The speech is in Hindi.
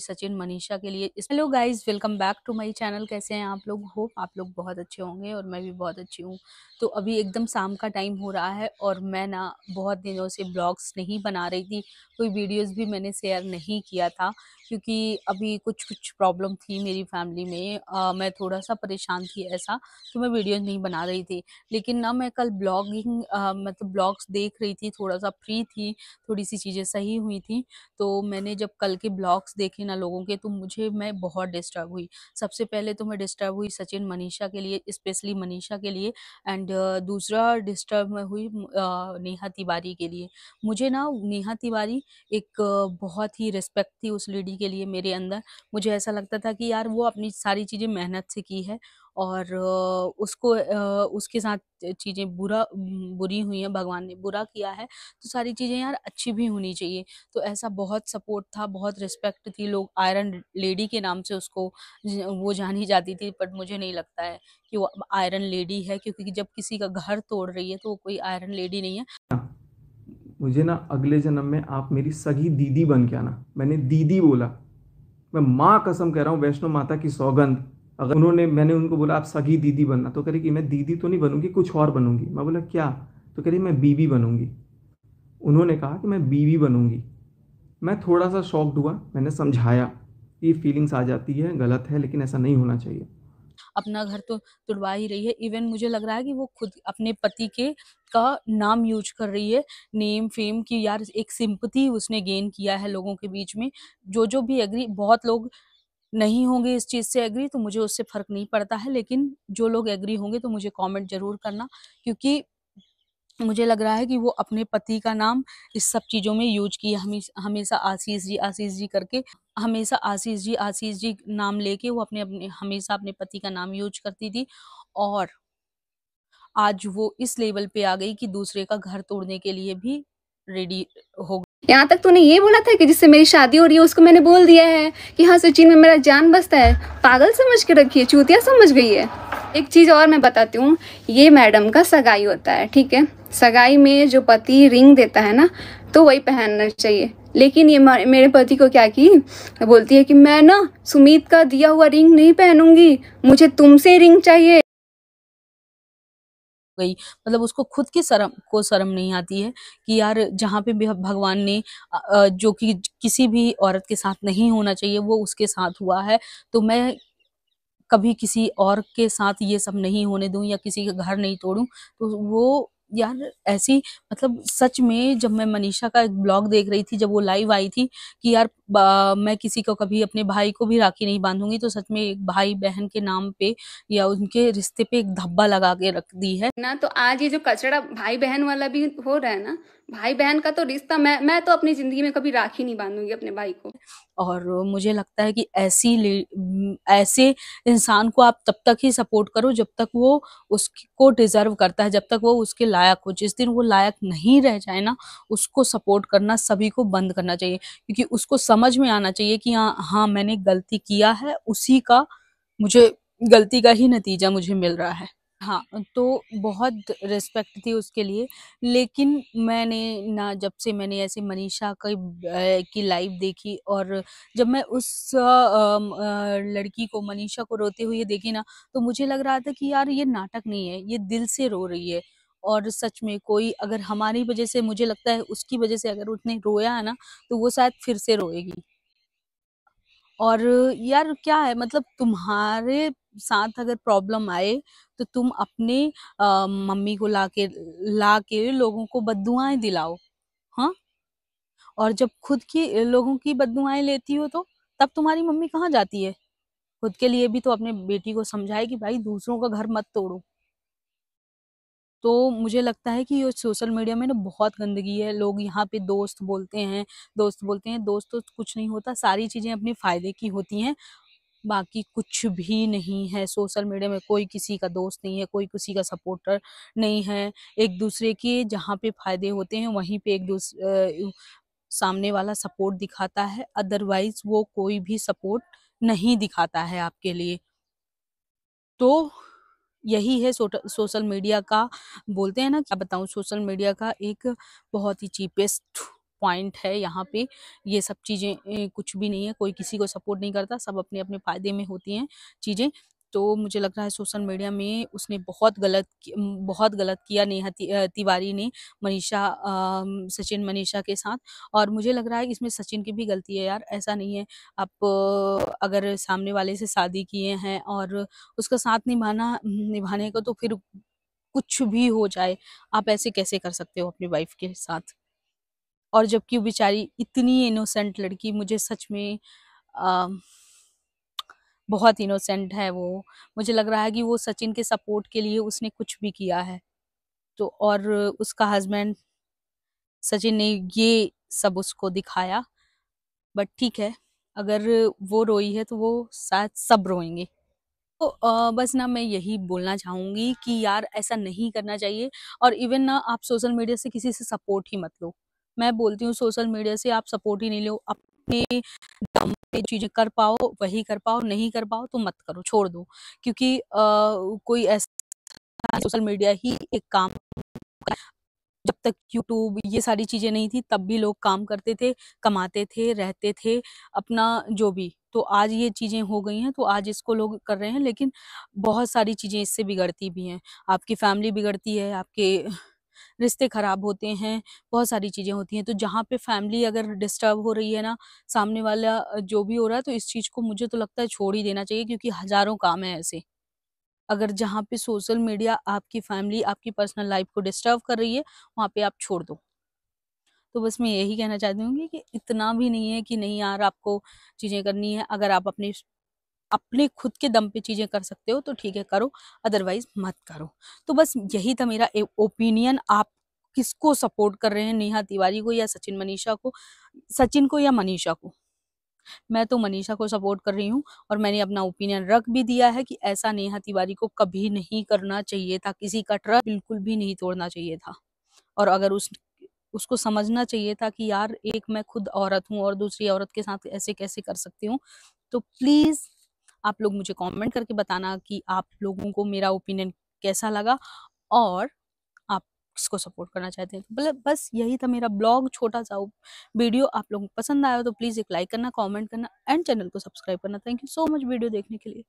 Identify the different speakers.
Speaker 1: सचिन मनीषा के लिए hello guys welcome back to my channel कैसे हैं आप लोग होप आप लोग बहुत अच्छे होंगे और मैं भी बहुत अच्छी हूँ तो अभी एकदम शाम का टाइम हो रहा है और मैं ना बहुत दिनों से ब्लॉग्स नहीं बना रही थी कोई वीडियोस भी मैंने शेयर नहीं किया था क्योंकि अभी कुछ कुछ प्रॉब्लम थी मेरी फैमिली में आ, मैं थोड़ा सा परेशान थी ऐसा तो मैं वीडियोज नहीं बना रही थी लेकिन ना मैं कल ब्लॉगिंग मतलब तो ब्लॉग्स देख रही थी थोड़ा सा फ्री थी थोड़ी सी चीज़ें सही हुई थी तो मैंने जब कल के ब्लॉग्स देखे थी ना लोगों के तो मुझे मैं बहुत डिस्टर्ब हुई सबसे पहले तो मैं डिस्टर्ब हुई सचिन मनीषा के लिए स्पेशली मनीषा के लिए एंड दूसरा डिस्टर्ब मैं हुई नेहा तिवारी के लिए मुझे ना नेहा तिवारी एक बहुत ही रिस्पेक्ट थी उस लेडी के लिए मेरे अंदर मुझे ऐसा लगता था कि यार वो अपनी सारी चीज़ें मेहनत से की है और उसको उसके साथ चीज़ें बुरा बुरी हुई हैं भगवान ने बुरा किया है तो सारी चीज़ें यार अच्छी भी होनी चाहिए तो ऐसा बहुत सपोर्ट था बहुत रिस्पेक्ट थी लोग आयरन लेडी के नाम से उसको वो जानी जाती थी बट मुझे नहीं लगता है कि वो आयरन लेडी है क्योंकि जब किसी का घर तोड़ रही है तो वो कोई आयरन लेडी नहीं है हाँ, मुझे ना अगले जन्म में आप मेरी सगी दीदी बन के आना मैंने दीदी बोला मैं माँ कसम कह रहा हूँ वैष्णो माता की सौगंध अगर उन्होंने मैंने उनको बोला आप सगी दीदी बनना तो कह रही कि मैं दीदी तो नहीं बनूंगी कुछ और बनूंगी मैं बोला क्या तो कह रही मैं बीवी बनूंगी उन्होंने कहा कि मैं बीवी बनूंगी मैं थोड़ा सा शॉक्ड हुआ मैंने समझाया ये फीलिंग्स आ जाती है गलत है लेकिन ऐसा नहीं होना चाहिए अपना घर तो तुड़वा ही रही है इवन मुझे लग रहा है कि वो खुद अपने पति के का नाम यूज कर रही है नेम फेम की यार एक सिंपति उसने गेन किया है लोगों के बीच में जो जो भी एग्री बहुत लोग नहीं होंगे इस चीज़ से एग्री तो मुझे उससे फ़र्क नहीं पड़ता है लेकिन जो लोग एग्री होंगे तो मुझे कमेंट ज़रूर करना क्योंकि मुझे लग रहा है कि वो अपने पति का नाम इस सब चीज़ों में यूज किए हमेशा हमेशा आशीष जी आशीष जी करके हमेशा आशीष जी आशीष जी नाम लेके वो अपने अपने हमेशा अपने पति का नाम यूज करती थी और आज वो इस लेवल पे आ गई कि दूसरे का घर तोड़ने के लिए भी रेडी हो यहाँ तक तूने ये बोला था कि जिससे मेरी शादी हो रही है उसको मैंने बोल दिया है कि हाँ सचिन में मेरा जान बसता है पागल समझ के रखी है चूतिया समझ गई है एक चीज़ और मैं बताती हूँ ये मैडम का सगाई होता है ठीक है सगाई में जो पति रिंग देता है ना तो वही पहनना चाहिए लेकिन ये मेरे पति को क्या की बोलती है कि मैं ना सुमित का दिया हुआ रिंग नहीं पहनूंगी मुझे तुमसे रिंग चाहिए गई मतलब उसको खुद की शर्म को शर्म नहीं आती है कि यार जहाँ पे भी भगवान ने जो कि किसी भी औरत के साथ नहीं होना चाहिए वो उसके साथ हुआ है तो मैं कभी किसी और के साथ ये सब नहीं होने दूं या किसी का घर नहीं तोड़ूं तो वो यार ऐसी मतलब सच में जब मैं मनीषा का एक ब्लॉग देख रही थी जब वो लाइव आई थी कि यार मैं किसी को कभी अपने भाई को भी राखी नहीं बांधूंगी तो सच में एक भाई बहन के नाम पे या उनके रिश्ते पे एक धब्बा लगा के रख दी है ना तो आज ये जो कचरा भाई बहन वाला भी हो रहा है ना भाई बहन का तो रिश्ता मैं मैं तो अपनी जिंदगी में कभी राखी नहीं बांधूंगी अपने भाई को और मुझे लगता है कि ऐसी ऐसे इंसान को आप तब तक ही सपोर्ट करो जब तक वो उसको डिजर्व करता है जब तक वो उसके लायक हो जिस दिन वो लायक नहीं रह जाए ना उसको सपोर्ट करना सभी को बंद करना चाहिए क्योंकि उसको समझ में आना चाहिए कि हाँ हाँ मैंने गलती किया है उसी का मुझे गलती का ही नतीजा मुझे मिल रहा है हाँ तो बहुत रिस्पेक्ट थी उसके लिए लेकिन मैंने ना जब से मैंने ऐसे मनीषा की की लाइव देखी और जब मैं उस आ, आ, लड़की को मनीषा को रोते हुए देखी ना तो मुझे लग रहा था कि यार ये नाटक नहीं है ये दिल से रो रही है और सच में कोई अगर हमारी वजह से मुझे लगता है उसकी वजह से अगर उसने रोया है ना तो वो शायद फिर से रोएगी। और यार क्या है मतलब तुम्हारे साथ अगर प्रॉब्लम आए तो तुम अपने आ, मम्मी को ला के ला के लोगों को बदुआएं दिलाओ हाँ और जब खुद की लोगों की बदुआएं लेती हो तो तब तुम्हारी मम्मी कहाँ जाती है खुद के लिए भी तो अपने बेटी को समझाए कि भाई दूसरों का घर मत तोड़ो तो मुझे लगता है कि ये सोशल मीडिया में ना बहुत गंदगी है लोग यहाँ पे दोस्त बोलते हैं दोस्त बोलते हैं दोस्त तो कुछ नहीं होता सारी चीज़ें अपने फ़ायदे की होती हैं बाकी कुछ भी नहीं है सोशल मीडिया में कोई किसी का दोस्त नहीं है कोई किसी का सपोर्टर नहीं है एक दूसरे के जहाँ पे फायदे होते हैं वहीं पे एक दूसरे सामने वाला सपोर्ट दिखाता है अदरवाइज वो कोई भी सपोर्ट नहीं दिखाता है आपके लिए तो यही है सोशल मीडिया का बोलते हैं ना क्या बताऊँ सोशल मीडिया का एक बहुत ही चीपेस्ट पॉइंट है यहाँ पे ये सब चीज़ें कुछ भी नहीं है कोई किसी को सपोर्ट नहीं करता सब अपने अपने फ़ायदे में होती हैं चीज़ें तो मुझे लग रहा है सोशल मीडिया में उसने बहुत गलत बहुत गलत किया नेहा तिवारी ने मनीषा सचिन मनीषा के साथ और मुझे लग रहा है इसमें सचिन की भी गलती है यार ऐसा नहीं है आप अगर सामने वाले से शादी किए हैं और उसका साथ निभाना निभाने को तो फिर कुछ भी हो जाए आप ऐसे कैसे कर सकते हो अपनी वाइफ के साथ और जबकि बेचारी इतनी इनोसेंट लड़की मुझे सच में आ, बहुत इनोसेंट है वो मुझे लग रहा है कि वो सचिन के सपोर्ट के लिए उसने कुछ भी किया है तो और उसका हस्बैंड सचिन ने ये सब उसको दिखाया बट ठीक है अगर वो रोई है तो वो शायद सब रोएंगे तो आ, बस ना मैं यही बोलना चाहूँगी कि यार ऐसा नहीं करना चाहिए और इवन ना आप सोशल मीडिया से किसी से सपोर्ट ही मत लो मैं बोलती हूँ सोशल मीडिया से आप सपोर्ट ही नहीं लो अपने दम पे चीजें कर पाओ वही कर पाओ नहीं कर पाओ तो मत करो छोड़ दो क्योंकि आ, कोई ऐसा सोशल मीडिया ही एक काम जब तक यूट्यूब ये सारी चीज़ें नहीं थी तब भी लोग काम करते थे कमाते थे रहते थे अपना जो भी तो आज ये चीज़ें हो गई हैं तो आज इसको लोग कर रहे हैं लेकिन बहुत सारी चीज़ें इससे बिगड़ती भी हैं आपकी फैमिली बिगड़ती है आपके रिश्ते ख़राब होते हैं बहुत सारी चीज़ें होती हैं तो जहाँ पे फैमिली अगर डिस्टर्ब हो रही है ना सामने वाला जो भी हो रहा है तो इस चीज़ को मुझे तो लगता है छोड़ ही देना चाहिए क्योंकि हज़ारों काम है ऐसे अगर जहाँ पे सोशल मीडिया आपकी फैमिली आपकी पर्सनल लाइफ को डिस्टर्ब कर रही है वहाँ पे आप छोड़ दो तो बस मैं यही कहना चाहती हूँ कि इतना भी नहीं है कि नहीं यार आपको चीज़ें करनी है अगर आप अपनी अपने खुद के दम पे चीज़ें कर सकते हो तो ठीक है करो अदरवाइज मत करो तो बस यही था मेरा ओपिनियन आप किसको सपोर्ट कर रहे हैं नेहा तिवारी को या सचिन मनीषा को सचिन को या मनीषा को मैं तो मनीषा को सपोर्ट कर रही हूँ और मैंने अपना ओपिनियन रख भी दिया है कि ऐसा नेहा तिवारी को कभी नहीं करना चाहिए था किसी का ट्रस्ट बिल्कुल भी नहीं तोड़ना चाहिए था और अगर उस उसको समझना चाहिए था कि यार एक मैं खुद औरत हूँ और दूसरी औरत के साथ ऐसे कैसे कर सकती हूँ तो प्लीज़ आप लोग मुझे कमेंट करके बताना कि आप लोगों को मेरा ओपिनियन कैसा लगा और आप इसको सपोर्ट करना चाहते हैं तो मतलब बस यही था मेरा ब्लॉग छोटा सा वीडियो आप लोगों को पसंद आया तो प्लीज़ एक लाइक करना कमेंट करना एंड चैनल को सब्सक्राइब करना thank you so much video देखने के लिए